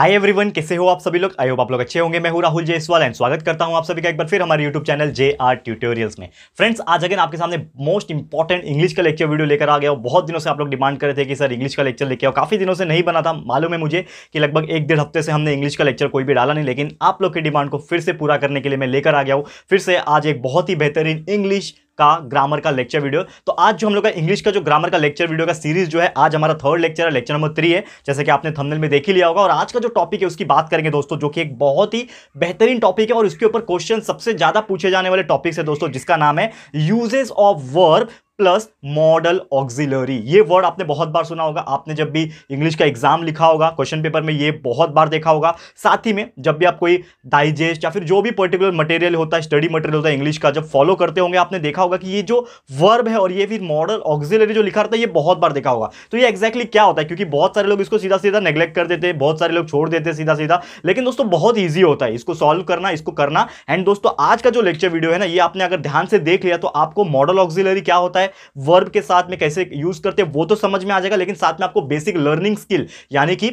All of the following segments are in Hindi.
हाय एवरीवन कैसे हो आप सभी लोग आई होप आप लोग अच्छे होंगे मैं हूं राहुल जयसवाल एंड स्वागत करता हूं आप सभी का एक बार फिर हमारे YouTube channel J R tutorials में फ्रेंड्स आज अगेन आपके सामने मोस्ट इंपॉर्टेंट इंग्लिश का लेक्चर वीडियो लेकर आ गया हूं बहुत दिनों से आप लोग डिमांड करे थे कि सर इंग्लिश का लेक्चर लेके आओ काफी दिनों से नहीं बना था मालूम है मुझे कि लगभग एक डेढ़ हफ्ते से हमने इंग्लिश का लेक्चर कोई भी डाला नहीं लेकिन आप लोग की डिमांड को फिर से पूरा करने के लिए मैं लेकर आ गया हूँ फिर से आज एक बहुत ही बेहतरीन इंग्लिश का ग्रामर का लेक्चर वीडियो तो आज जो हम लोग का इंग्लिश का जो ग्रामर का लेक्चर वीडियो का सीरीज जो है आज हमारा थर्ड लेक्चर है लेक्चर नंबर थ्री है जैसे कि आपने थंबनेल में देख ही लिया होगा और आज का जो टॉपिक है उसकी बात करेंगे दोस्तों जो कि एक बहुत ही बेहतरीन टॉपिक है और उसके ऊपर क्वेश्चन सबसे ज़्यादा पूछे जाने वाले टॉपिक्स है दोस्तों जिसका नाम है uses of verb plus modal auxiliary ये वर्ड आपने बहुत बार सुना होगा आपने जब भी इंग्लिश का एग्जाम लिखा होगा क्वेश्चन पेपर में ये बहुत बार देखा होगा साथ ही में जब भी आप कोई डाइजेस्ट या फिर जो भी पर्टिकुलर मटेरियल होता है स्टडी मटेरियल होता है इंग्लिश का जब फॉलो करते होंगे आपने देखा होगा कि ये जो वर्ब है और ये फिर मॉडल ऑक्सिलरी जो लिखा रहता है ये बहुत बार देखा होगा तो ये exactly क्या होता है क्योंकि बहुत सारे लोग इसको सीधा सीधा नेग्लेक्ट कर देते हैं बहुत सारे लोग छोड़ देते हैं सीधा सीधा लेकिन दोस्तों बहुत ईजी होता है इसको सॉल्व करना इसको करना एंड दोस्तों आज का जो लेक्चर वीडियो है ना ये आपने अगर ध्यान से देख लिया तो आपको मॉडल ऑक्सिलरी क्या होता है वर्ब के साथ में कैसे यूज करते हैं वो तो समझ में आ जाएगा लेकिन साथ में आपको बेसिक लर्निंग स्किल यानी कि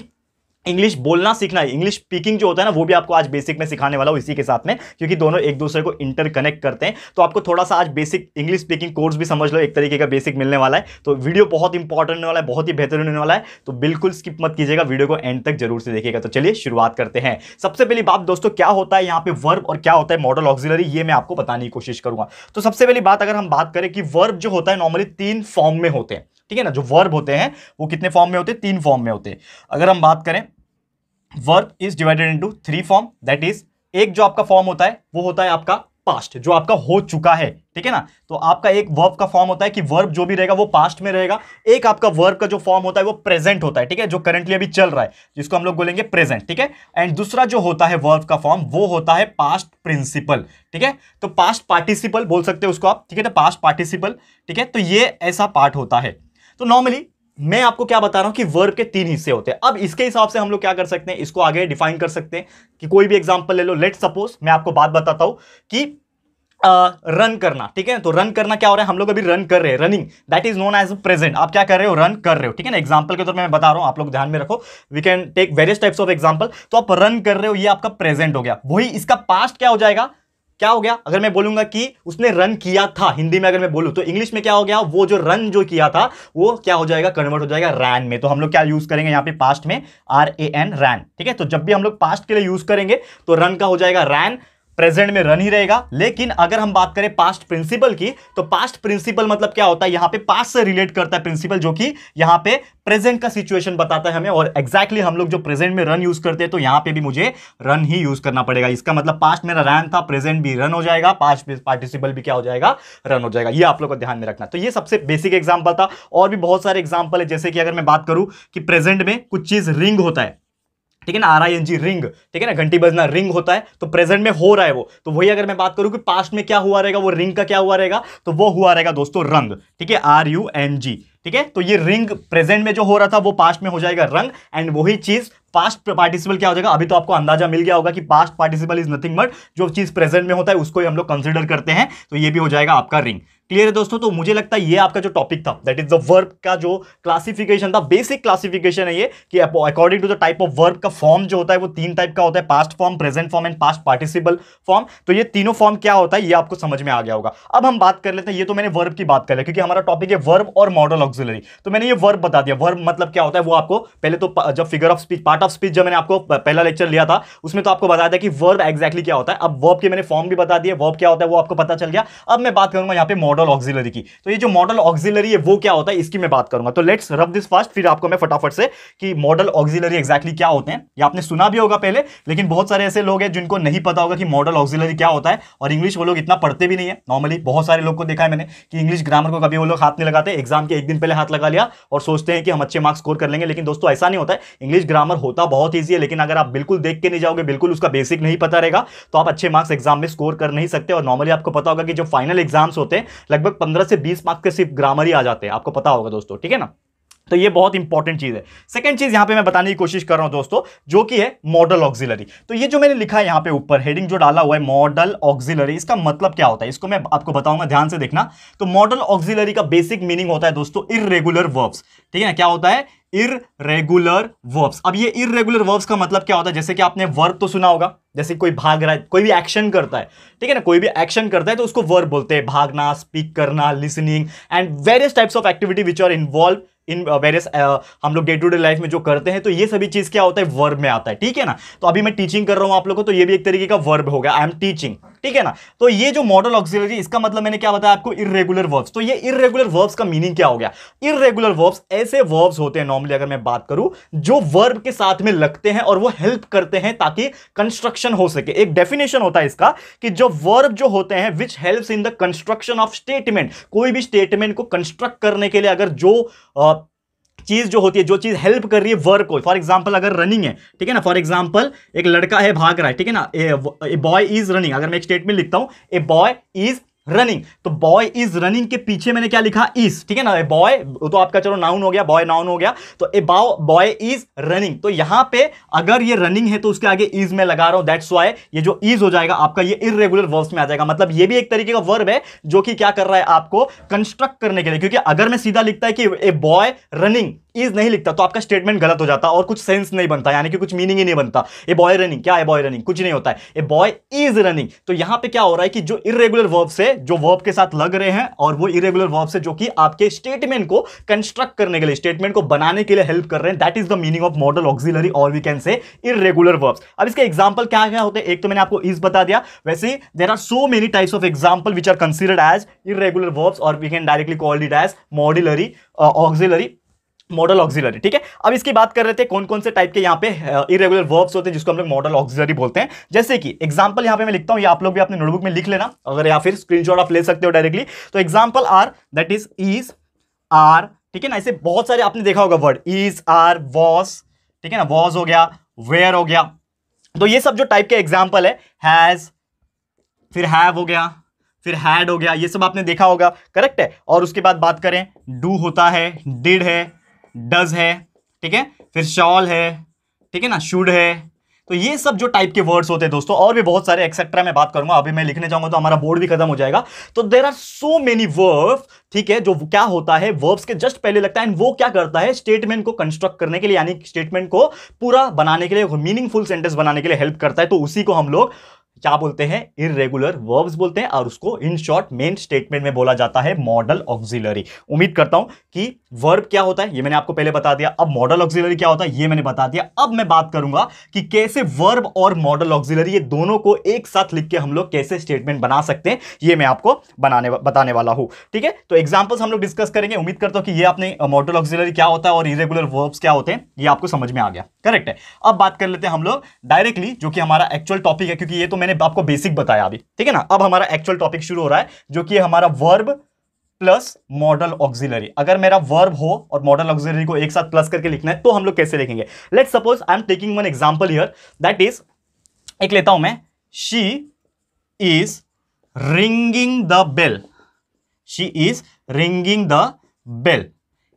इंग्लिश बोलना सीखना है इंग्लिश स्पीकिंग जो होता है ना वो भी आपको आज बेसिक में सिखाने वाला हूँ इसी के साथ में क्योंकि दोनों एक दूसरे को इंटरकनेक्ट करते हैं तो आपको थोड़ा सा आज बेसिक इंग्लिश स्पीकिंग कोर्स भी समझ लो एक तरीके का बेसिक मिलने वाला है तो वीडियो बहुत इंपॉर्टेंट होने वाला है बहुत ही बेहतरीन होने वाला है तो बिल्कुल स्किप मत कीजिएगा वीडियो को एंड तक जरूर से देखिएगा तो चलिए शुरुआत करते हैं सबसे पहली बात दोस्तों क्या होता है यहाँ पे वर्ब और क्या होता है मॉडल ऑक्सिलरी ये मैं आपको बताने की कोशिश करूंगा तो सबसे पहली बात अगर हम बात करें कि वर्ब जो होता है नॉर्मली तीन फॉर्म में होते हैं ठीक है ना जो वर्ब होते हैं वो कितने फॉर्म में होते हैं तीन फॉर्म में होते हैं अगर हम बात करें verb is divided into three form that is एक जो आपका फॉर्म होता है वो होता है आपका पास्ट जो आपका हो चुका है ठीक है ना तो आपका एक वर्ब का फॉर्म होता है कि वर्ब जो भी रहेगा वो पास्ट में रहेगा एक आपका वर्ब का जो फॉर्म होता है वो प्रेजेंट होता है ठीक है जो करंटली अभी चल रहा है जिसको हम लोग बोलेंगे प्रेजेंट ठीक है एंड दूसरा जो होता है वर्ब का फॉर्म वो होता है पास्ट प्रिंसिपल ठीक है तो पास्ट पार्टिसिपल बोल सकते हो उसको आप ठीक है तो पास्ट पार्टिसिपल ठीक है तो ये ऐसा पार्ट होता है तो नॉर्मली मैं आपको क्या बता रहा हूं कि वर्ब के तीन हिस्से होते हैं अब इसके हिसाब से हम लोग क्या कर सकते हैं इसको आगे डिफाइन कर सकते हैं कि कोई भी एग्जाम्पल ले लो लेट सपोज मैं आपको बात बताता हूं कि रन uh, करना ठीक है तो रन करना क्या हो रहा है हम लोग अभी रन कर रहे हैं running that is known as present आप क्या कर रहे हो रन कर रहे हो ठीक है ना एग्जाम्पल के तौर तो पर मैं बता रहा हूं आप लोग ध्यान में रखो we can take various types of example तो आप रन कर रहे हो ये आपका प्रेजेंट हो गया वही इसका पास्ट क्या हो जाएगा क्या हो गया अगर मैं बोलूंगा कि उसने रन किया था हिंदी में अगर मैं बोलूं तो इंग्लिश में क्या हो गया वो जो रन जो किया था वो क्या हो जाएगा कन्वर्ट हो जाएगा रैन में तो हम लोग क्या यूज करेंगे यहाँ पे पास्ट में आर ए एन रैन ठीक है तो जब भी हम लोग पास्ट के लिए यूज करेंगे तो रन का हो जाएगा रैन प्रेजेंट में रन ही रहेगा लेकिन अगर हम बात करें पास्ट प्रिंसिपल की तो पास्ट प्रिंसिपल मतलब क्या होता है यहां पे पास्ट से रिलेट करता है प्रिंसिपल जो कि यहाँ पे प्रेजेंट का सिचुएशन बताता है हमें और एग्जैक्टली exactly हम लोग जो प्रेजेंट में रन यूज करते हैं तो यहाँ पे भी मुझे रन ही यूज करना पड़ेगा इसका मतलब पास्ट मेरा रन था प्रेजेंट भी रन हो जाएगा पास्ट पार्टिसिपल भी क्या हो जाएगा रन हो जाएगा ये आप लोग को ध्यान में रखना तो ये सबसे बेसिक एग्जाम्पल था और भी बहुत सारे एग्जाम्पल है जैसे कि अगर मैं बात करूं कि प्रेजेंट में कुछ चीज रिंग होता है ठीक है ना R I N G ring ठीक है ना घंटी बजना रिंग होता है तो प्रेजेंट में हो रहा है वो तो वही अगर मैं बात करूँ कि पास्ट में क्या हुआ रहेगा वो रिंग का क्या हुआ रहेगा तो वो हुआ रहेगा दोस्तों रंग ठीक है आर यू एन जी ठीक है तो ये रिंग प्रेजेंट में जो हो रहा था वो पास्ट में हो जाएगा रंग एंड वही चीज पास्ट पार्टिसिपल क्या हो जाएगा अभी तो आपको अंदाजा मिल गया होगा कि past participle is nothing but जो चीज प्रेजेंट में होता है उसको ही हम लोग कंसिडर करते हैं तो ये भी हो जाएगा आपका रिंग क्लियर है दोस्तों तो मुझे लगता है ये आपका जो टॉपिक था दैट इज द वर्ब का जो क्लासिफिकेशन था बेसिक क्लासिफिकेशन है ये कि according to the type of verb का फॉर्म जो होता है वो तीन टाइप का होता है past form present form and past participle form तो ये तीनों फॉर्म क्या होता है ये आपको समझ में आ गया होगा अब हम बात कर लेते हैं ये तो मैंने वर्ब की बात कर लिया क्योंकि हमारा टॉपिक है वर्ब और मॉडल ऑक्सिलरी तो मैंने ये वर्ब बता दिया वर्ब मतलब क्या होता है वो आपको पहले तो जब figure of speech part of speech जब मैंने आपको पहला लेक्चर लिया था उसमें तो आपको बताया था कि वर्ब एक्जैक्टली क्या होता है अब वर्ब के मैंने फॉर्म भी बता दिया वर्ब क्या होता है वो आपको पता चल गया अब मैं बात करूंगा यहाँ पे मॉडल मॉडल ऑक्सिलरी की तो ये जो मॉडल ऑक्सिलरी है वो क्या होता है इसकी मैं बात करूंगा तो लेट्स रब दिस फास्ट फिर आपको मैं फटाफट से कि मॉडल ऑक्सिलरी एक्जैक्टली क्या होते हैं ये आपने सुना भी होगा पहले लेकिन बहुत सारे ऐसे लोग हैं जिनको नहीं पता होगा कि मॉडल ऑक्सिलरी क्या होता है और इंग्लिश वो लोग इतना पढ़ते भी नहीं है नॉर्मली बहुत सारे लोग को देखा है मैंने कि इंग्लिश ग्रामर को कभी वो लोग हाथ नहीं लगाते एग्जाम के एक दिन पहले हाथ लगा लिया और सोचते हैं कि हम अच्छे मार्क्स स्कोर कर लेंगे लेकिन दोस्तों ऐसा नहीं होता है इंग्लिश ग्रामर होता बहुत ईजी है लेकिन अगर आप बिल्कुल देख के नहीं जाओगे बिल्कुल उसका बेसिक नहीं पता रहेगा तो आप अच्छे मार्क्स एग्जाम में स्कोर कर नहीं सकते और नॉर्मली आपको पता होगा कि जो फाइनल एग्जाम्स होते हैं लगभग पंद्रह से बीस मार्क्स के सिर्फ ग्रामर ही आ जाते हैं आपको पता होगा दोस्तों ठीक है ना तो ये बहुत इंपॉर्टेंट चीज़ है सेकंड चीज़ यहाँ पे मैं बताने की कोशिश कर रहा हूँ दोस्तों जो कि है मॉडल ऑक्सिलरी तो ये जो मैंने लिखा है यहाँ पे ऊपर हेडिंग जो डाला हुआ है मॉडल ऑक्सिलरी इसका मतलब क्या होता है इसको मैं आपको बताऊंगा ध्यान से देखना तो मॉडल ऑक्सिलरी का बेसिक मीनिंग होता है दोस्तों इरेगुलर वर्ब्स ठीक है क्या होता है इरेगुलर वर्ब्स अब ये इरेगुलर वर्ब्स का मतलब क्या होता है जैसे कि आपने वर्ब तो सुना होगा जैसे कोई भाग रहा है कोई भी एक्शन करता है ठीक है ना कोई भी एक्शन करता है तो उसको वर्ब बोलते हैं भागना स्पीक करना listening and various types of activity which are involve in various uh, uh, हम लोग डे टू डे लाइफ में जो करते हैं तो ये सभी चीज़ क्या होता है वर्ब में आता है ठीक है ना तो अभी मैं टीचिंग कर रहा हूं आप लोगों को तो ये भी एक तरीके का वर्ब होगा आई एम टीचिंग ठीक है ना तो ये जो मॉडल ऑक्सिलरी इसका मतलब मैंने क्या बताया आपको इरेगुलर वर्ब्स तो ये इरेगुलर वर्ब्स का मीनिंग क्या हो गया इरेगुलर वर्ब्स ऐसे वर्ब्स होते हैं नॉर्मली अगर मैं बात करूं जो वर्ब के साथ में लगते हैं और वो हेल्प करते हैं ताकि कंस्ट्रक्शन हो सके एक डेफिनेशन होता है इसका कि जो वर्ब जो होते हैं which help in the construction of statement कोई भी स्टेटमेंट को कंस्ट्रक्ट करने के लिए अगर जो चीज़ जो होती है जो चीज़ हेल्प कर रही है वर्क को फॉर एग्जाम्पल अगर रनिंग है ठीक है ना फॉर एग्जाम्पल एक लड़का है भाग रहा है ठीक है ना ए बॉय इज रनिंग अगर मैं एक स्टेटमेंट लिखता हूँ ए बॉय इज रनिंग तो बॉय इज रनिंग के पीछे मैंने क्या लिखा इज ठीक है ना बॉय तो आपका चलो नाउन हो गया बॉय नाउन हो गया तो ए बाओ बॉय इज रनिंग तो यहां पे अगर ये रनिंग है तो उसके आगे इज में लगा रहा हूं दैट्स वाई ये जो इज हो जाएगा आपका ये इरेगुलर वर्ब्स में आ जाएगा मतलब ये भी एक तरीके का वर्ब है जो कि क्या कर रहा है आपको कंस्ट्रक्ट करने के लिए क्योंकि अगर मैं सीधा लिखता है कि ए बॉय रनिंग इज नहीं लिखता तो आपका स्टेटमेंट गलत हो जाता और कुछ सेंस नहीं बनता यानी कि कुछ मीनिंग ही नहीं बनता ए बॉय रनिंग क्या है बॉय रनिंग कुछ नहीं होता है ए बॉय इज रनिंग तो यहां पे क्या हो रहा है कि जो इरेगुलर वर्ब से जो वर्ब के साथ लग रहे हैं और वो इरेगुलर वर्ब से जो कि आपके स्टेटमेंट को कंस्ट्रक्ट करने के लिए स्टेटमेंट को बनाने के लिए हेल्प कर रहे हैं that is the meaning of modal auxiliary और we can say irregular verbs अब इसके एग्जाम्पल क्या क्या होते हैं एक तो मैंने आपको इस बता दिया वैसे there are so many types of example which are considered as irregular verbs और we can directly call it as मॉडिलरी ऑक्सिलरी मॉडल ऑक्सिलरी ठीक है अब इसकी बात कर रहे थे कौन कौन से टाइप के यहाँ पे इरेगुलर वर्ब्स होते हैं जिसको हम लोग मॉडल ऑक्सिलरी बोलते हैं जैसे कि एग्जाम्पल यहाँ पे मैं लिखता हूँ ये आप लोग भी अपने नोटबुक में लिख लेना अगर या फिर स्क्रीनशॉट आप ले सकते हो डायरेक्टली तो example are that is is are ठीक है ना ऐसे बहुत सारे आपने देखा होगा वर्ड इज आर वॉस ठीक है ना वॉज हो गया वेयर हो गया तो ये सब जो टाइप के एग्जाम्पल है हैज़ फिर हैव हो गया फिर हैड हो गया ये सब आपने देखा होगा करेक्ट है और उसके बाद बात करें डू होता है डिड है डज है ठीक है फिर शॉल है ठीक है ना शुड है तो ये सब जो टाइप के वर्ड्स होते हैं दोस्तों और भी बहुत सारे एक्सेट्रा मैं बात करूंगा अभी मैं लिखने जाऊंगा तो हमारा बोर्ड भी खत्म हो जाएगा तो there are so many verb ठीक है जो क्या होता है वर्ब्स के जस्ट पहले लगता है वो क्या करता है स्टेटमेंट को कंस्ट्रक्ट करने के लिए यानी स्टेटमेंट को पूरा बनाने के लिए मीनिंगफुल सेंटेंस बनाने के लिए हेल्प करता है तो उसी को हम लोग क्या बोलते हैं इरेगुलर वर्ब्स बोलते हैं और उसको इन शॉर्ट मेन स्टेटमेंट में बोला जाता है मॉडल ऑक्सिलरी उम्मीद करता हूं कि वर्ब क्या होता है ये मैंने आपको पहले बता दिया अब मॉडल ऑक्सिलरी क्या होता है ये मैंने बता दिया अब मैं बात करूंगा कि कैसे वर्ब और मॉडल ऑक्सिलरी ये दोनों को एक साथ लिख के हम लोग कैसे स्टेटमेंट बना सकते हैं ये मैं आपको बनाने बताने वाला हूं ठीक है तो एग्जाम्पल्स हम लोग डिस्कस करेंगे उम्मीद करता हूं कि ये आपने मॉडल ऑक्सिलरी क्या होता है और इरेगुलर वर्ब्स क्या होते हैं ये आपको समझ में आ गया करेक्ट है अब बात कर लेते हैं हम लोग डायरेक्टली जो कि हमारा एक्चुअल टॉपिक है क्योंकि ये तो मैंने आपको बेसिक बताया अभी ठीक है ना अब हमारा एक्चुअल टॉपिक शुरू हो रहा है जो कि हमारा वर्ब प्लस मॉडल ऑक्सिलरी अगर मेरा वर्ब हो और मॉडल ऑक्सिलरी को एक साथ प्लस करके लिखना है तो हम लोग कैसे लिखेंगे let suppose I am taking one example here that is एक लेता हूं मैं she is ringing the bell she is ringing the bell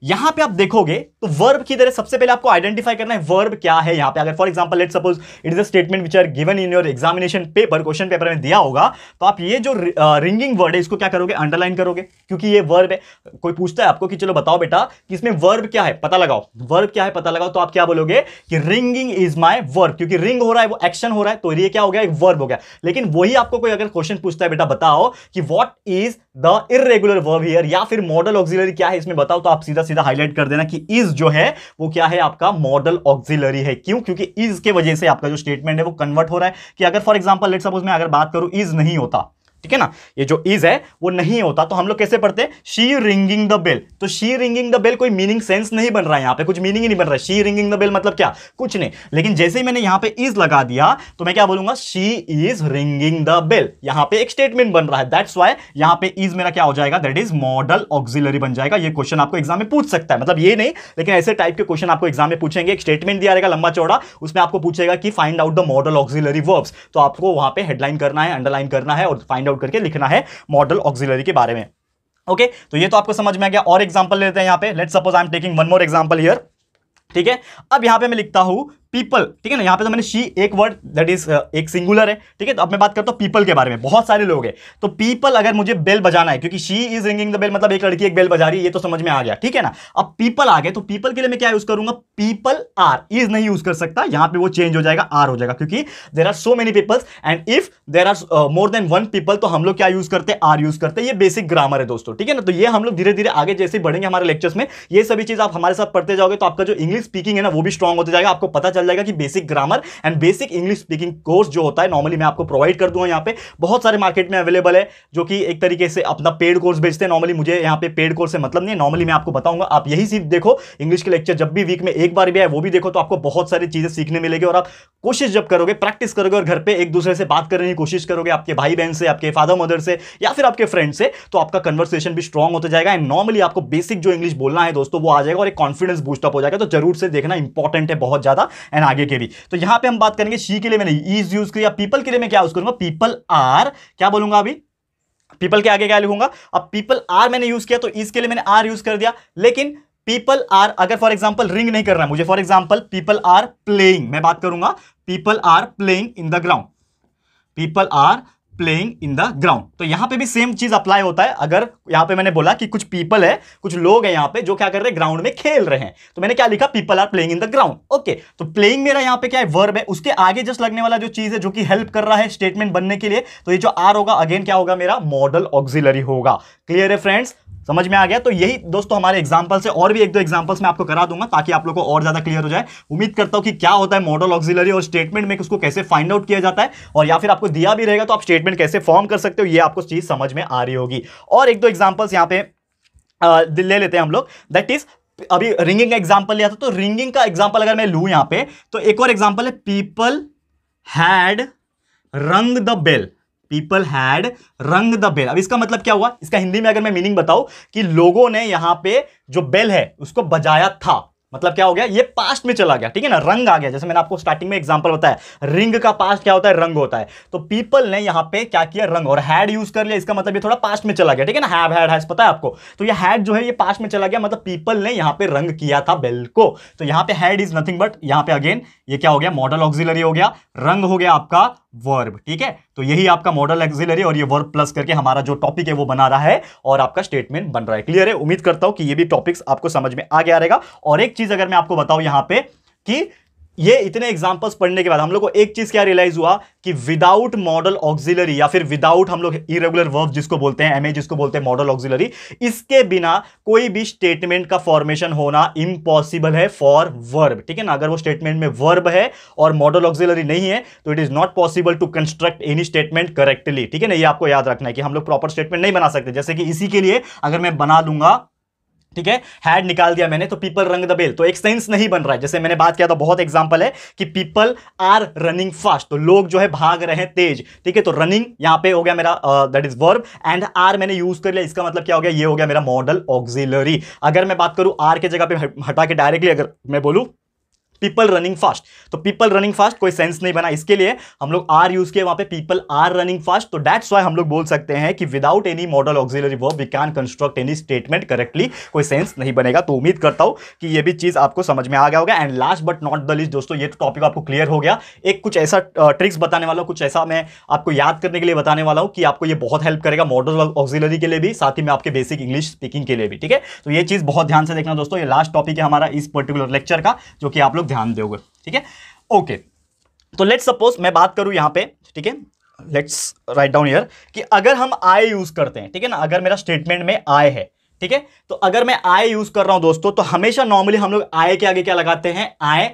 यहां पे आप देखोगे तो वर्ब की तरह सबसे पहले आपको आइडेंटिफाई करना है वर्ब क्या है यहां पे अगर for example let suppose it is a statement which are given in your examination paper question paper में दिया होगा तो आप ये जो रिंगिंग वर्ड है इसको क्या करोगे अंडरलाइन करोगे क्योंकि ये वर्ब है कोई पूछता है आपको कि चलो बताओ बेटा कि इसमें वर्ब क्या है पता लगाओ वर्ब क्या है पता लगाओ तो आप क्या बोलोगे कि रिंगिंग इज माई वर्ब क्योंकि रिंग हो रहा है वो एक्शन हो रहा है तो ये क्या हो गया एक वर्ब हो गया लेकिन वही आपको कोई अगर क्वेश्चन पूछता है बेटा बताओ कि what is the irregular verb here या फिर मॉडल ऑक्सिलरी क्या है इसमें बताओ तो आप सीधा सीधा हाईलाइट कर देना कि इज जो है वो क्या है आपका मॉडल ऑक्सिलरी है क्यों क्योंकि इज के वजह से आपका जो स्टेटमेंट है वो कन्वर्ट हो रहा है कि अगर फॉर एग्जाम्पल लेट सपोज मैं अगर बात करूं इज नहीं होता ठीक है ना ये जो इज है वो नहीं होता तो हम लोग कैसे पढ़ते हैं शी रिंगिंग द बेल तो शी रिंगिंग द बेल कोई मीनिंग सेंस नहीं बन रहा है यहाँ पे कुछ मीनिंग ही नहीं बन रहा है शी रिंगिंग द बेल मतलब क्या कुछ नहीं लेकिन जैसे ही मैंने यहाँ पे इज लगा दिया तो मैं क्या बोलूंगा she is ringing the bell यहाँ पे एक स्टेटमेंट बन रहा है दैट्स वाई यहाँ पे इज मेरा क्या हो जाएगा दैट इज मॉडल ऑक्सिलरी बन जाएगा ये क्वेश्चन आपको एग्जाम में पूछ सकता है मतलब ये नहीं लेकिन ऐसे टाइप के क्वेश्चन आपको एग्जाम में पूछेंगे एक स्टेटमेंट दिया रहेगा लंबा चौड़ा उसमें आपको पूछेगा कि find out the modal auxiliary verbs तो आपको वहां पे हेडलाइन करना है अंडरलाइन करना है और फाइंड आउट करके लिखना है मॉडल ऑक्सिलरी के बारे में ओके okay? तो ये तो आपको समझ में आ गया और एग्जाम्पल लेते हैं यहाँ पे let suppose I am taking one more example here ठीक है अब यहां पे मैं लिखता हूं पीपल ठीक है ना यहाँ पे तो मैंने शी एक वर्ड दैट इज एक सिंगुलर है ठीक है तो अब मैं बात करता हूँ पीपल के बारे में बहुत सारे लोग हैं तो पीपल अगर मुझे बेल बजाना है क्योंकि she is ringing the bell मतलब एक लड़की एक बेल बजा रही है ये तो समझ में आ गया ठीक है ना अब पीपल आ गए तो पीपल के लिए मैं क्या यूज करूंगा पीपल आर इज नहीं यूज कर सकता यहाँ पे वो चेंज हो जाएगा आर हो जाएगा क्योंकि there are so many peoples and if there are more than one people तो हम लोग क्या यूज करते हैं आर यूज करते हैं ये बेसिक ग्रामर है दोस्तों ठीक है ना तो ये हम लोग धीरे धीरे आगे जैसे बढ़ेंगे हमारे लेक्चर्स में ये सभी चीज आप हमारे साथ पढ़ते जाओगे तो आपका जो इंग्लिश स्पीकिंग है ना वो भी स्ट्रॉन्ग होते जाएगा आपको पता चल जाएगा कि basic grammar and basic English speaking course जो होता है नॉर्मली मैं आपको प्रोवाइड कर दूंगा यहाँ पे बहुत सारे मार्केट में अवेलेबल है जो कि एक तरीके से अपना पेड कोर्स बेचते हैं नॉर्मली मुझे यहाँ पे पेड कोर्स से मतलब नहीं है नॉर्मली मैं आपको बताऊंगा आप यही सीख देखो इंग्लिश के लेक्चर जब भी वीक में एक बार भी आए वो भी देखो तो आपको बहुत सारी चीज़ें सीखने मिलेगी और आप कोशिश जब करोगे प्रैक्टिस करोगे और घर पर एक दूसरे से बात करने की कोशिश करोगे आपके भाई बहन से आपके फादर मदर से या फिर आपके फ्रेंड से तो आपका कन्वर्सेशन भी स्ट्रॉन्ग होता जाएगा एंड नॉर्मली आपको बेसिक जो इंग्लिश बोलना है दोस्तों वो आ जाएगा और एक कॉन्फिडेंस बूस्टअप हो जाएगा तो जरूर से देखना इंपॉर्टेंट है बहुत ज़्यादा एंड आगे के भी तो यहां पे हम बात करेंगे शी के लिए मैंने इज यूज किया पीपल के लिए मैं क्या यूज करूंगा पीपल आर क्या बोलूंगा अभी पीपल के आगे क्या लिखूंगा अब पीपल आर मैंने यूज किया तो के लिए मैंने आर यूज कर दिया लेकिन पीपल आर अगर फॉर एग्जाम्पल रिंग नहीं करना है मुझे for example people are playing मैं बात करूंगा people are playing in the ground people are playing in the ground तो यहाँ पे भी सेम चीज अप्लाई होता है अगर यहां पे मैंने बोला कि कुछ पीपल है कुछ लोग हैं यहां पे जो क्या कर रहे हैं ग्राउंड में खेल रहे हैं तो मैंने क्या लिखा people are playing in the ground okay तो प्लेइंग मेरा यहां पे क्या है वर्ब है उसके आगे जस्ट लगने वाला जो चीज है जो कि हेल्प कर रहा है स्टेटमेंट बनने के लिए तो ये जो आर होगा अगेन क्या होगा मेरा मॉडल ऑक्सिलरी होगा क्लियर है फ्रेंड्स समझ में आ गया तो यही दोस्तों हमारे एग्जाम्पल्स है और भी एक दो एग्जाम्पल्स मैं आपको करा दूंगा ताकि आप लोग को और ज्यादा क्लियर हो जाए उम्मीद करता हूँ कि क्या होता है मॉडल ऑक्सिलरी और स्टेटमेंट में उसको कैसे फाइंड आउट किया जाता है और या फिर आपको दिया भी रहेगा तो आप स्टेटमेंट कैसे फॉर्म कर सकते हो ये आपको चीज समझ में आ रही होगी और एक दो एग्जाम्पल्स यहाँ पे ले लेते हैं हम लोग दैट इज अभी रिंगिंग का एग्जाम्पल लिया था तो रिंगिंग का एग्जाम्पल अगर मैं लू यहाँ पे तो एक और एग्जाम्पल है people had rang the bell people had rang the bell अब इसका मतलब क्या हुआ इसका हिंदी में अगर मैं मीनिंग बताऊं कि लोगों ने यहां पे जो बेल है उसको बजाया था मतलब क्या हो गया ये पास्ट में चला गया ठीक है ना रंग आ गया जैसे मैंने आपको स्टार्टिंग में एग्जांपल बताया रिंग का पास्ट क्या होता है रंग होता है तो पीपल ने यहाँ पे क्या किया रंग और हैड यूज कर लिया इसका मतलब ये थोड़ा पास्ट में चला गया ठीक है ना हैव हैड पता है आपको तो ये हैड जो है ये पास्ट में चला गया मतलब पीपल ने यहाँ पे रंग किया था बेल को तो यहाँ पे हैड इज नथिंग बट यहाँ पे अगेन ये क्या हो गया मॉडल ऑक्सिलरी हो गया रंग हो गया आपका वर्ब ठीक है तो यही आपका मॉडल एक्सिलरी और ये वर्ब प्लस करके हमारा जो टॉपिक है वो बना रहा है और आपका स्टेटमेंट बन रहा है क्लियर है उम्मीद करता हूं कि ये भी टॉपिक्स आपको समझ में आ गया रहेगा और एक चीज अगर मैं आपको बताऊं यहां पे कि ये इतने एग्जाम्पल्स पढ़ने के बाद हम लोग को एक चीज क्या रियलाइज हुआ कि विदाउट मॉडल ऑक्सिलरी या फिर विदाउट हम लोग इरेगुलर वर्ब जिसको बोलते हैं एमए जिसको बोलते हैं मॉडल ऑक्सिलरी इसके बिना कोई भी स्टेटमेंट का फॉर्मेशन होना इम्पॉसिबल है फॉर वर्ब ठीक है ना अगर वो स्टेटमेंट में वर्ब है और मॉडल ऑक्सिलरी नहीं है तो it is not possible to construct any statement correctly ठीक है ना ये आपको याद रखना है कि हम लोग प्रॉपर स्टेटमेंट नहीं बना सकते जैसे कि इसी के लिए अगर मैं बना दूंगा ठीक है हैड निकाल दिया मैंने तो पीपल रंग द बेल तो एक सेंस नहीं बन रहा है जैसे मैंने बात किया तो बहुत एग्जांपल है कि पीपल आर रनिंग फास्ट तो लोग जो है भाग रहे हैं तेज ठीक है तो रनिंग यहां पे हो गया मेरा that is verb and are मैंने यूज कर लिया इसका मतलब क्या हो गया ये हो गया मेरा मॉडल ऑक्सिलरी अगर मैं बात करूं आर के जगह पे हटा के डायरेक्टली अगर मैं बोलूं पीपल रनिंग फास्ट तो पीपल रनिंग फास्ट कोई सेंस नहीं बना इसके लिए हम लोग आर यूज किए वहां पे पीपल आर रनिंग फास्ट तो डेट्स वाई हम लोग बोल सकते हैं कि without any modal auxiliary verb we can construct any statement correctly कोई सेंस नहीं बनेगा तो उम्मीद करता हूं कि ये भी चीज आपको समझ में आ गया होगा and last but not the least दोस्तों ये टॉपिक तो आपको क्लियर हो गया एक कुछ ऐसा ट्रिक्स बताने वाला हूँ कुछ ऐसा मैं आपको याद करने के लिए बताने वाला हूँ कि आपको ये बहुत हेल्प करेगा मॉडल ऑक्सिलरी के लिए भी साथ ही में आपके बेसिक इंग्लिश स्पीकिंग के लिए भी ठीक है तो ये चीज बहुत ध्यान से देखना दोस्तों ये लास्ट टॉपिक है हमारा इस पर्टिकुलर लेक्चर का जो कि आप लोग ध्यान दोगे ठीक है ओके तो लेट्स सपोज मैं बात करूं यहां पे ठीक है लेट्स राइट डाउन ईयर कि अगर हम आय यूज करते हैं ठीक है ना अगर मेरा स्टेटमेंट में आय है ठीक है तो अगर मैं आय यूज कर रहा हूं दोस्तों तो हमेशा नॉर्मली हम लोग आय के आगे क्या लगाते हैं आय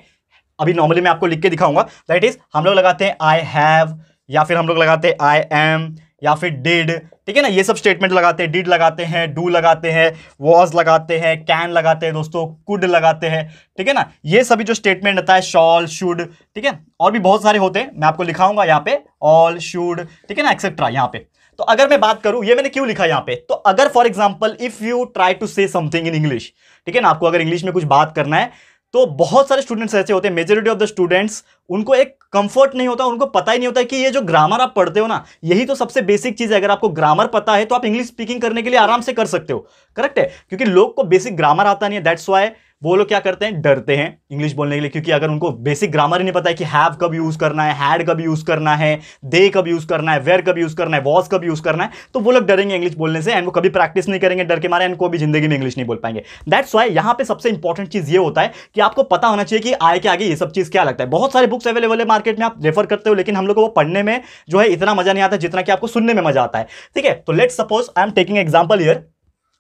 अभी नॉर्मली मैं आपको लिख के दिखाऊंगा दैट इज हम लोग लगाते हैं आई हैव या फिर हम लोग लगाते हैं आई एम या फिर डिड ठीक है ना ये सब स्टेटमेंट लगाते हैं डिड लगाते हैं डू लगाते हैं वॉज लगाते हैं कैन लगाते हैं दोस्तों कुड लगाते हैं ठीक है ना ये सभी जो स्टेटमेंट रहता है शॉल शुड ठीक है और भी बहुत सारे होते हैं मैं आपको लिखाऊंगा यहाँ पे ऑल शुड ठीक है ना एक्सेट्रा यहाँ पे तो अगर मैं बात करूं ये मैंने क्यों लिखा यहाँ पे तो अगर for example if you try to say something in English ठीक है ना आपको अगर इंग्लिश में कुछ बात करना है तो बहुत सारे स्टूडेंट्स ऐसे होते हैं मेजोरिटी ऑफ द स्टूडेंट्स उनको एक कंफर्ट नहीं होता उनको पता ही नहीं होता कि ये जो ग्रामर आप पढ़ते हो ना यही तो सबसे बेसिक चीज़ है अगर आपको ग्रामर पता है तो आप इंग्लिश स्पीकिंग करने के लिए आराम से कर सकते हो करेक्ट है क्योंकि लोग को बेसिक ग्रामर आता नहीं है दैट्स वाई वो लोग क्या करते हैं डरते हैं इंग्लिश बोलने के लिए क्योंकि अगर उनको बेसिक ग्रामर ही नहीं पता है कि हैव कब यूज़ करना है हैड कब यूज़ करना है दे कब यूज़ करना है वेयर कब यूज़ करना है वॉज कब यूज़ करना है तो वो लोग डरेंगे इंग्लिश बोलने से एंड वो कभी प्रैक्टिस नहीं करेंगे डर के मारे एंड को भी जिंदगी में इंग्लिश नहीं बोल पाएंगे दैट्स वाई यहाँ पे सबसे इंपॉर्टेंट चीज़ ये होता है कि आपको पता होना चाहिए कि आए के आगे ये सब चीज़ क्या लगता है बहुत सारे बुक्स अवेलेबल है मार्केट में आप रेफर करते हो लेकिन हम लोग को पढ़ने में जो है इतना मजा नहीं आता जितना कि आपको सुनने में मजा आता है ठीक है तो let suppose I am taking example year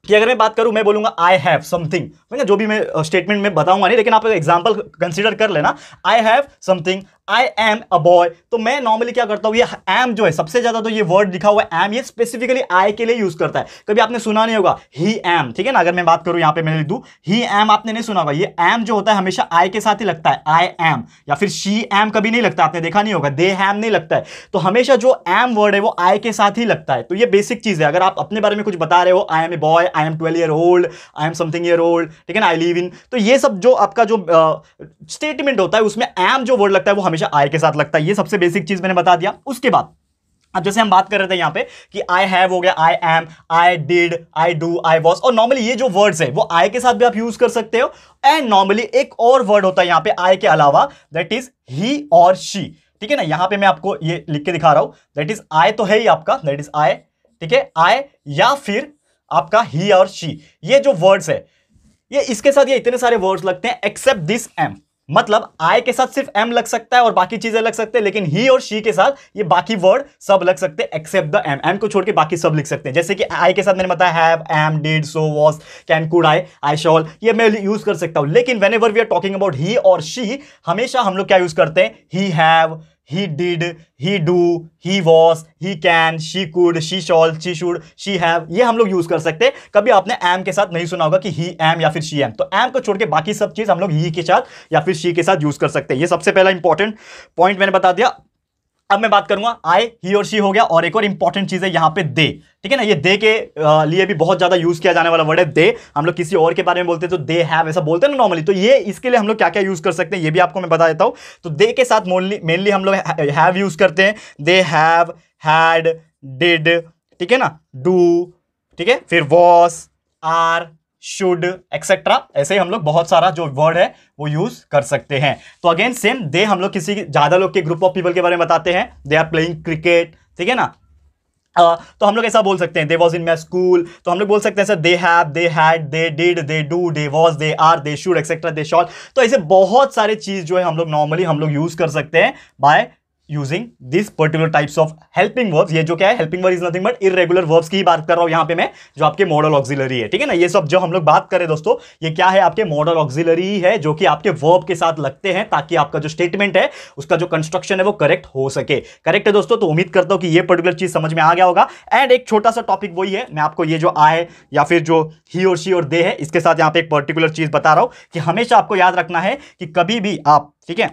कि अगर मैं बात करूं मैं बोलूँगा आई हैव समथिंग जो भी मैं स्टेटमेंट में बताऊंगा नहीं लेकिन आप एग्जाम्पल कंसिडर कर लेना I have something I am a boy तो मैं नॉर्मली क्या करता हूँ ये एम जो है सबसे ज़्यादा तो ये वर्ड लिखा हुआ है एम ये स्पेसिफिकली आई के लिए यूज़ करता है कभी आपने सुना नहीं होगा ही एम ठीक है ना अगर मैं बात करूँ यहाँ पे मैंने लिख दूँ ही एम आपने नहीं सुना होगा ये एम जो होता है हमेशा आई के साथ ही लगता है आई एम या फिर शी एम कभी नहीं लगता आपने देखा नहीं होगा दे हैम नहीं लगता है तो हमेशा जो एम वर्ड है वो आई के साथ ही लगता है तो ये बेसिक चीज़ है अगर आप अपने बारे में कुछ बता रहे हो I am a boy I am twelve year old I am something year old ठीक है ना आई लिव इन तो ये सब जो आपका जो स्टेटमेंट होता है उसमें एम जो वर्ड लगता है वो हमेशा आई के साथ लगता है ये सबसे बेसिक चीज मैंने बता दिया उसके बाद अब जैसे हम बात कर रहे थे यहाँ पे कि आई हैव हो गया I am I did I do I was और नॉर्मली ये जो वर्ड्स है वो आई के साथ भी आप यूज कर सकते हो एंड नॉर्मली एक और वर्ड होता है यहाँ पे आई के अलावा दैट इज ही और शी ठीक है ना यहाँ पे मैं आपको ये लिख के दिखा रहा हूं दैट इज आई तो है ही आपका दैट इज आई ठीक है आई या फिर आपका ही और शी ये जो वर्ड्स है ये इसके साथ ये इतने सारे वर्ड्स लगते हैं एक्सेप्ट दिस एम मतलब आई के साथ सिर्फ एम लग सकता है और बाकी चीजें लग सकते हैं लेकिन ही और शी के साथ ये बाकी वर्ड सब लग सकते हैं एक्सेप्ट द एम एम को छोड़ के बाकी सब लिख सकते हैं जैसे कि आई के साथ मैंने बताया have am did so was can could I I shall ये मैं यूज कर सकता हूं लेकिन whenever we are talking about he और शी हमेशा हम लोग क्या यूज करते हैं he have he did he do he was he can she could she shall she should she have ये हम लोग यूज कर सकते हैं कभी आपने एम के साथ नहीं सुना होगा कि ही एम या फिर शी एम तो एम को छोड़ के बाकी सब चीज हम लोग ही के साथ या फिर शी के साथ यूज कर सकते हैं ये सबसे पहला इंपॉर्टेंट पॉइंट मैंने बता दिया अब मैं बात करूंगा आई ही और शी हो गया और एक और इंपॉर्टेंट चीज है यहाँ पे दे ठीक है ना ये दे के लिए भी बहुत ज्यादा यूज किया जाने वाला वर्ड है दे हम लोग किसी और के बारे में बोलते हैं तो दे हैव ऐसा बोलते हैं ना नॉर्मली तो ये इसके लिए हम लोग क्या क्या यूज कर सकते हैं ये भी आपको मैं बता देता हूँ तो दे के साथ मेनली हम लोग हैव यूज करते हैं दे हैव हैड डिड ठीक है ना डू ठीक है फिर वॉस आर शुड एक्सेट्रा ऐसे हम लोग बहुत सारा जो वर्ड है वो यूज कर सकते हैं तो अगेन सेम दे हम लोग किसी ज़्यादा लोग के ग्रुप ऑफ पीपल के बारे में बताते हैं दे आर प्लेइंग क्रिकेट ठीक है ना Uh, तो हम लोग ऐसा बोल सकते हैं दे वॉज इन माई स्कूल तो हम लोग बोल सकते हैं sir they have they had they did they do they was they are they should etcetera they shall तो ऐसे बहुत सारे चीज़ जो है हम लोग नॉर्मली हम लोग यूज़ कर सकते हैं by using this particular types of helping verbs ये जो क्या है helping verb is nothing but irregular verbs की ही बात कर रहा हूँ यहाँ पे मैं जो आपके मॉडल ऑक्सिलरी है ठीक है ना ये सब जो हम लोग बात करें दोस्तों ये क्या है आपके मॉडल ऑक्सिलरी है जो कि आपके वर्ब के साथ लगते हैं ताकि आपका जो स्टेटमेंट है उसका जो कंस्ट्रक्शन है वो करेक्ट हो सके करेक्ट है दोस्तों तो उम्मीद करता हूँ कि ये पर्टिकुलर चीज समझ में आ गया होगा एंड एक छोटा सा टॉपिक वही है मैं आपको ये जो आए या फिर जो ही और शी और दे है इसके साथ यहाँ पे एक पर्टिकुलर चीज बता रहा हूँ कि हमेशा आपको याद रखना है कि कभी भी आप ठीक है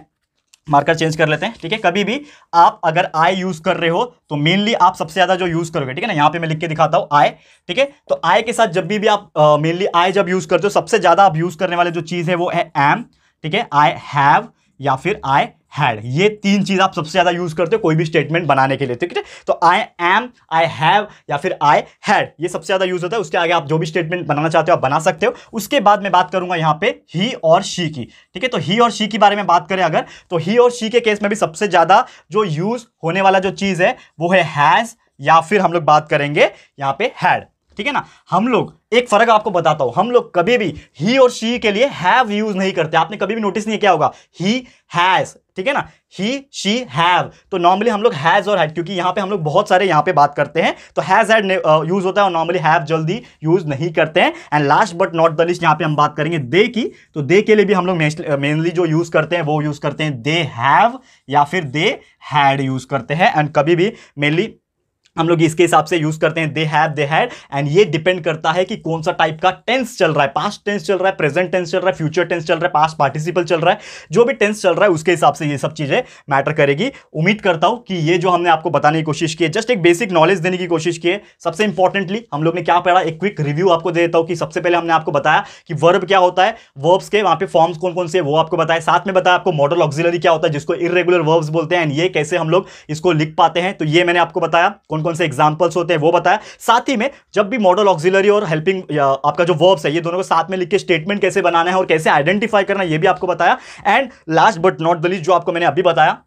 मार्कर चेंज कर लेते हैं ठीक है कभी भी आप अगर आई यूज कर रहे हो तो मेनली आप सबसे ज्यादा जो यूज करोगे ठीक है ना यहाँ पे मैं लिख के दिखाता हूँ आय ठीक है तो आई के साथ जब भी भी आप मेनली आई जब यूज करते हो सबसे ज्यादा आप यूज करने वाले जो चीज है वो है एम ठीक है आई हैव या फिर आई हैड ये तीन चीज़ आप सबसे ज़्यादा यूज़ करते हो कोई भी स्टेटमेंट बनाने के लिए ठीक है तो आई एम आई हैव या फिर आई हैड ये सबसे ज़्यादा यूज़ होता है उसके आगे आप जो भी स्टेटमेंट बनाना चाहते हो आप बना सकते हो उसके बाद मैं बात करूँगा यहाँ पे ही और शी की ठीक है तो ही और शी के बारे में बात करें अगर तो ही और शी के केस में भी सबसे ज़्यादा जो यूज़ होने वाला जो चीज़ है वो है हैज़ या फिर हम लोग बात करेंगे यहाँ पे हैड ठीक है ना हम लोग एक फर्क आपको बताता हूं हम लोग कभी भी ही और शी के लिए हैव यूज नहीं करते आपने कभी भी नोटिस नहीं किया होगा ही हैज ठीक है ना ही शी हैव तो नॉर्मली हम लोग हैज और हैड क्योंकि यहां पे हम लोग बहुत सारे यहां पे बात करते हैं तो हैज हैड यूज होता है और नॉर्मली हैव जल्दी यूज नहीं करते हैं and last but not the least यहां पे हम बात करेंगे दे की तो दे के लिए भी हम लोग मेनली uh, जो यूज करते हैं वो यूज करते हैं दे हैव या फिर दे हैड यूज करते हैं एंड कभी भी मेनली हम लोग इसके हिसाब से यूज करते हैं they have they had and ये डिपेंड करता है कि कौन सा टाइप का टेंस चल रहा है पास्ट टेंस चल रहा है प्रेजेंट टेंस चल रहा है फ्यूचर टेंस चल रहा है पास्ट पार्टिसिपल चल रहा है जो भी टेंस चल रहा है उसके हिसाब से ये सब चीजें मैटर करेगी उम्मीद करता हूं कि ये जो हमने आपको बताने की कोशिश की है जस्ट एक बेसिक नॉलेज देने की कोशिश की है सबसे इंपॉर्टेंटली हम लोग ने क्या पढ़ा एक क्विक रिव्यू आपको दे देता हूँ कि सबसे पहले हमने आपको बताया कि वर्ब क्या होता है वर्ब्स के वहाँ पे फॉर्म्स कौन कौन से वो आपको बताया साथ में बताया आपको मॉडल ऑक्सिलरी क्या होता है जिसको इरेगुलर वर्ब्स बोलते हैं एंड ये कैसे हम लोग इसको लिख पाते हैं तो ये मैंने आपको बताया कौन कौन से एग्जाम्पल्स होते हैं वो बताया साथ ही में जब भी मॉडल ऑक्सिलरी और हेल्पिंग आपका जो वर्ब्स है ये दोनों को साथ में लिख के स्टेटमेंट कैसे बनाना है और कैसे आइडेंटिफाई करना है ये भी आपको बताया and last but not the least जो आपको मैंने अभी बताया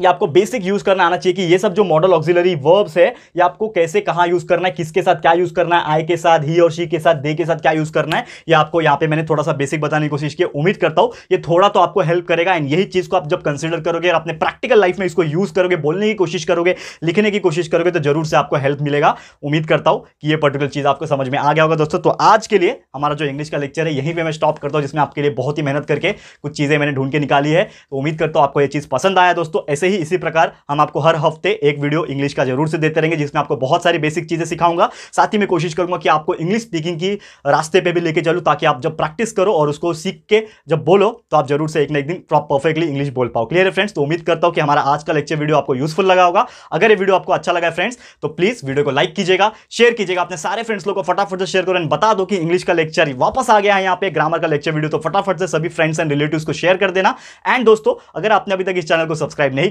ये आपको बेसिक यूज़ करना आना चाहिए कि ये सब जो मॉडल ऑक्सिलरी वर्ब्स है ये आपको कैसे कहाँ यूज़ करना है किसके साथ क्या यूज़ करना है आई के साथ ही और शी के साथ दे के साथ क्या यूज़ करना है ये आपको यहाँ पे मैंने थोड़ा सा बेसिक बताने की कोशिश की उम्मीद करता हूँ ये थोड़ा तो आपको हेल्प करेगा एंड यही चीज़ को आप जब कंसिडर करोगे और अपने प्रैक्टिकल लाइफ में इसको यूज़ करोगे बोलने की कोशिश करोगे लिखने की कोशिश करोगे तो जरूर से आपको हेल्प मिलेगा उम्मीद करता हूँ कि ये पर्टिकुलर चीज़ आपको समझ में आ गया होगा दोस्तों तो आज के लिए हमारा जो इंग्लिश का लेक्चर है यहीं पर मैं स्टॉप करता हूँ जिसमें आपके लिए बहुत ही मेहनत करके कुछ चीज़ें मैंने ढूंढ के निकाली है तो उम्मीद करता हूँ आपको ये चीज़ पसंद आया दोस्तों ऐसे वैसे ही इसी प्रकार हम आपको हर हफ्ते एक वीडियो इंग्लिश का जरूर से देते रहेंगे जिसमें आपको बहुत सारी बेसिक चीज़ें सिखाऊंगा साथ ही मैं कोशिश करूंगा कि आपको इंग्लिश स्पीकिंग की रास्ते पे भी लेके चलू ताकि आप जब प्रैक्टिस करो और उसको सीख के जब बोलो तो आप जरूर से एक ना एक दिन परफेक्टली इंग्लिश बोल पाओ क्लियर है फ्रेंड्स तो उम्मीद करता हूं कि हमारा आज का लेक्चर वीडियो आपको यूजफुल लगा होगा अगर ये वीडियो आपको अच्छा लगा फ्रेंड्स तो प्लीज़ वीडियो को लाइक कीजिएगा शेयर कीजिएगा अपने सारे फ्रेंड्स लोग को फटाफट से शेयर करो एंड बता दो कि इंग्लिश का लेक्चर वापस आ गया है यहाँ पे ग्रामर का लेक्चर वीडियो तो फटाफट से सभी फ्रेंड्स एंड रिलेटिव को शेयर कर देना एंड दोस्तों अगर आपने अभी तक इस चैनल को सब्सक्राइब नहीं